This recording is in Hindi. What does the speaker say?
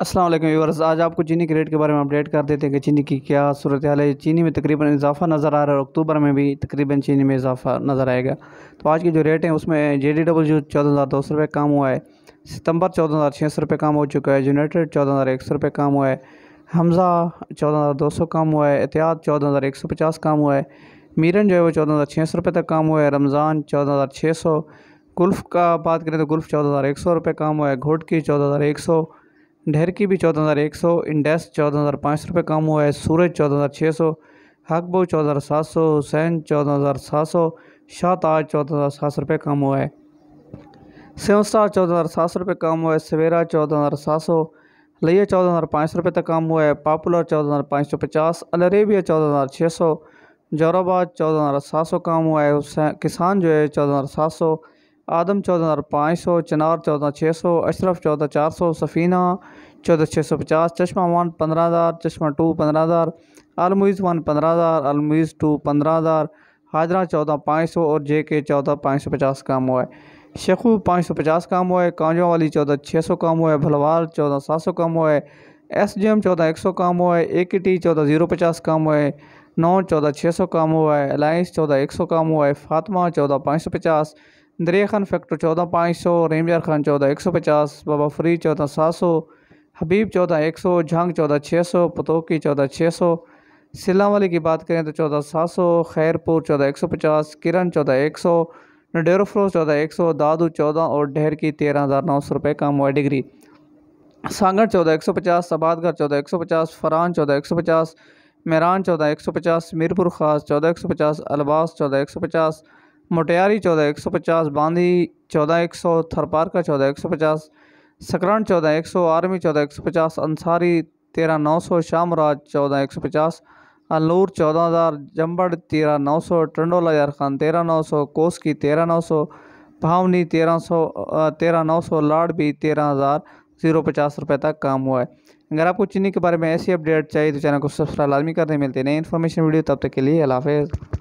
असलम व्यूवर्स आज आपको चीनी के रेट के बारे में अपडेट कर देते हैं कि चीनी की क्या सूरत हाल है चीनी में तकरीबन इजाफा नज़र आ रहा है अक्टूबर में भी तकरीबन चीनी में इजाफा नज़र आएगा तो आज के जो रेट हैं उसमें जे डी डब्ल्यू चौदह हज़ार दो सौ रुपये कम हुआ है सितंबर चौदह हज़ार छः सौ रुपये कम हो चुका है यूनाइटेड चौदह हज़ार एक सौ रुपये कम हुआ है हमज़ा चौदह हज़ार दो सौ कम हुआ है एहतियात चौदह हज़ार एक सौ पचास कम हुआ है मीरन जो है वो चौदह हज़ार छः सौ रुपये तक कम हुआ है रमज़ान चौदह हज़ार छः सौ गुल्फ़ का बात करें तो गुल्फ़ चौदह हज़ार एक सौ रुपये कम हुआ है घोटकी चौदह हज़ार एक सौ ढेरकी भी चौदह हज़ार एक सौ इंडेस चौदह हज़ार पाँच सौ रुपये कम हुआ है सूरज चौदह हज़ार छः सौ हकबो चौदह हज़ार सात सौ हुसैन चौदह हज़ार सात सौ शाहताज चौदह हज़ार सात सौ रुपये कम हुआ है सेवन स्टार चौदह हज़ार सात सौ रुपये कम हुआ है सवेरा चौदह हज़ार सात सौ लिया चौदह हज़ार पाँच सौ रुपये तक कम हुआ है पापुलर चौदह हज़ार पाँच सौ पचास अलरेबिया चौदह हज़ार छः सौ जोराबाद चौदह हज़ार सात सौ कम हुआ है किसान जो है चौदह हज़ार सात सौ आदम चौदह हज़ार पाँच सौ चनार चौदह छः सौ अशरफ चौदह चार सौ सफ़ीना चौदह छः सौ पचास चश्मा वन पंद्रह हज़ार चश्मा टू पंद्रह हज़ार अलमुइज़ वन पंद्रह हज़ार अलमुइज़ टू पंद्रह हज़ार हाजरा चौदह पाँच सौ और जे के चौदह पाँच सौ पचास काम हुआ है शेखू पाँच सौ पचास काम हुआ है कांजवा वाली चौदह छः सौ काम हुआ है भलवाल चौदह सात सौ काम हुआ है एस जी एम चौदह एक सौ काम हुआ है ए के टी चौदह ज़ीरो पचास काम हुआ है नौ चौदह छः सौ काम हुआ है अलाइंस चौदह एक सौ काम हुआ है फातमा चौदह पाँच सौ पचास दरिया खान फैक्टर चौदह पाँच सौ रेमजार खान चौदह एक सौ पचास बाबा फरीद चौदह सात सौ हबीब चौदह एक सौ झांग चौदह छः सौ पतोकी चौदह छः सौ सिल्ला वाली की बात करें तो चौदह सात सौ खैरपुर चौदह एक सौ पचास किरण चौदह एक सौ नडेरो फरोज चौदह एक सौ दादू चौदह और डेहर की तेरह हज़ार नौ सौ रुपये का मोबाइल डिग्री सांगढ़ चौदह एक सौ पचास आबादगढ़ चौदह एक सौ पचास फरहान चौदह एक सौ पचास मेरान चौदह एक सौ पचास मीरपुर खास चौदह एक सौ पचास अलबास चौदह एक सौ पचास मोटियारी चौदह एक सौ पचास बांधी चौदह एक सौ थरपारका चौदह एक सौ पचास सकरण चौदह एक सौ आर्मी चौदह एक सौ पचास अंसारी तेरह नौ सौ शामराज चौदह एक सौ पचास अलूर चौदह हज़ार जम्बड़ तेरह नौ सौ टंडोला यार खान तेरह नौ सौ कोसकी तेरह नौ सौ भावनी तेरह सौ तेरह नौ सौ लाड भी तेरह हज़ार ज़ीरो पचास रुपये तक काम हुआ है अगर आपको चीनी के बारे में ऐसी अपडेट चाहिए तो चैनल को सब्सक्राइब लाजमी करने मिलते नई इन्फॉर्मेशन वीडियो तब तक के लिए अलाफ़